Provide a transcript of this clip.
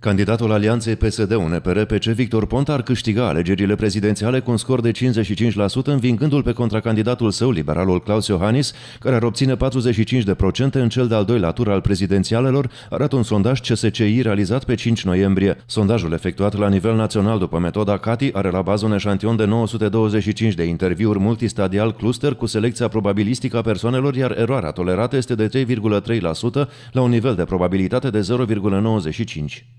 Candidatul alianței PSD-UNPR-PC Victor Ponta ar câștiga alegerile prezidențiale cu un scor de 55%, învingându-l pe contracandidatul său, liberalul Claus Iohannis, care ar obține 45% în cel de-al doilea tur al prezidențialelor, arată un sondaj CSCI realizat pe 5 noiembrie. Sondajul efectuat la nivel național după metoda CATI are la bază un eșantion de 925 de interviuri multistadial cluster cu selecția probabilistică a persoanelor, iar eroarea tolerată este de 3,3% la un nivel de probabilitate de 0,95.